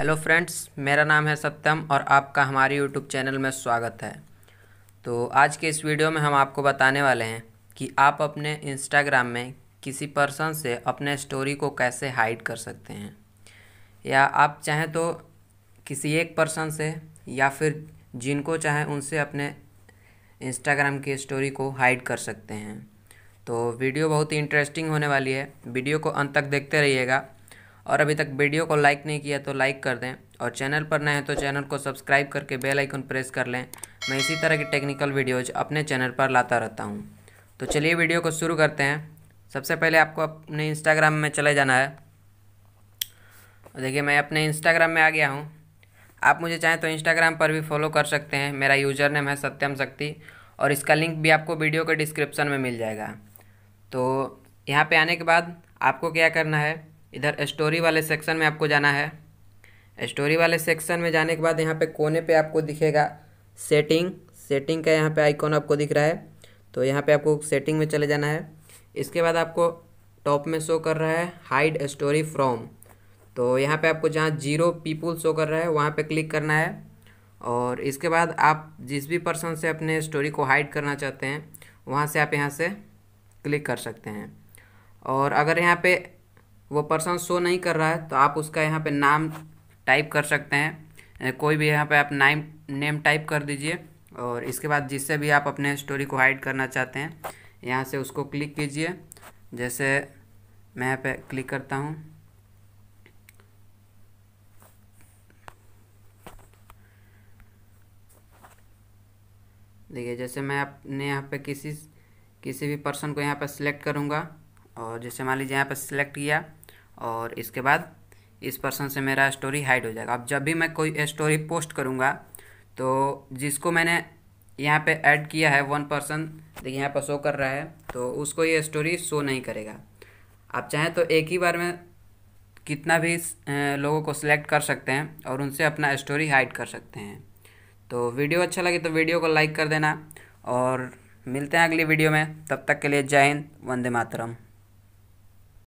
hello friends मेरा नाम है सत्यम और आपका हमारे यूट्यूब चैनल में स्वागत है तो आज के इस वीडियो में हम आपको बताने वाले हैं कि आप अपने इंस्टाग्राम में किसी पर्सन से अपने स्टोरी को कैसे हाइड कर सकते हैं या आप चाहें तो किसी एक पर्सन से या फिर जिनको चाहें उनसे अपने इंस्टाग्राम की स्टोरी को हाइड कर सकते हैं तो वीडियो बहुत ही इंटरेस्टिंग होने वाली है वीडियो को अंत तक देखते रहिएगा और अभी तक वीडियो को लाइक नहीं किया तो लाइक कर दें और चैनल पर नए हैं तो चैनल को सब्सक्राइब करके बेल आइकन प्रेस कर लें मैं इसी तरह की टेक्निकल वीडियोज अपने चैनल पर लाता रहता हूँ तो चलिए वीडियो को शुरू करते हैं सबसे पहले आपको अपने इंस्टाग्राम में चले जाना है देखिए मैं अपने इंस्टाग्राम में आ गया हूँ आप मुझे चाहें तो इंस्टाग्राम पर भी फॉलो कर सकते हैं मेरा यूज़र नेम है सत्यम शक्ति और इसका लिंक भी आपको वीडियो के डिस्क्रिप्शन में मिल जाएगा तो यहाँ पे आने के बाद आपको क्या करना है इधर स्टोरी वाले सेक्शन में आपको जाना है स्टोरी वाले सेक्शन में जाने के बाद यहाँ पे कोने पे आपको दिखेगा सेटिंग सेटिंग का यहाँ पे आइकॉन आपको दिख रहा है तो यहाँ पे आपको सेटिंग में चले जाना है इसके बाद आपको टॉप में शो कर रहा है हाइड स्टोरी फ्रॉम तो यहाँ पे आपको जहाँ जीरो पीपुल शो कर रहा है वहाँ पे क्लिक करना है और इसके बाद आप जिस भी पर्सन से अपने स्टोरी को हाइड करना चाहते हैं वहाँ से आप यहाँ से क्लिक कर सकते हैं और अगर यहाँ पर वो पर्सन शो नहीं कर रहा है तो आप उसका यहाँ पे नाम टाइप कर सकते हैं कोई भी यहाँ पे आप नाइम नेम टाइप कर दीजिए और इसके बाद जिससे भी आप अपने स्टोरी को हाइड करना चाहते हैं यहाँ से उसको क्लिक कीजिए जैसे मैं यहाँ पे क्लिक करता हूँ देखिए जैसे मैं अपने यहाँ पे किसी किसी भी पर्सन को यहाँ पे सिलेक्ट करूँगा और जैसे मान लीजिए यहाँ पे सिलेक्ट किया और इसके बाद इस पर्सन से मेरा स्टोरी हाइड हो जाएगा अब जब भी मैं कोई स्टोरी पोस्ट करूँगा तो जिसको मैंने यहाँ पे ऐड किया है वन पर्सन देखिए यहाँ पर शो कर रहा है तो उसको ये स्टोरी शो नहीं करेगा आप चाहें तो एक ही बार में कितना भी लोगों को सिलेक्ट कर सकते हैं और उनसे अपना स्टोरी हाइड कर सकते हैं तो वीडियो अच्छा लगे तो वीडियो को लाइक कर देना और मिलते हैं अगली वीडियो में तब तक के लिए जय हिंद वंदे मातरम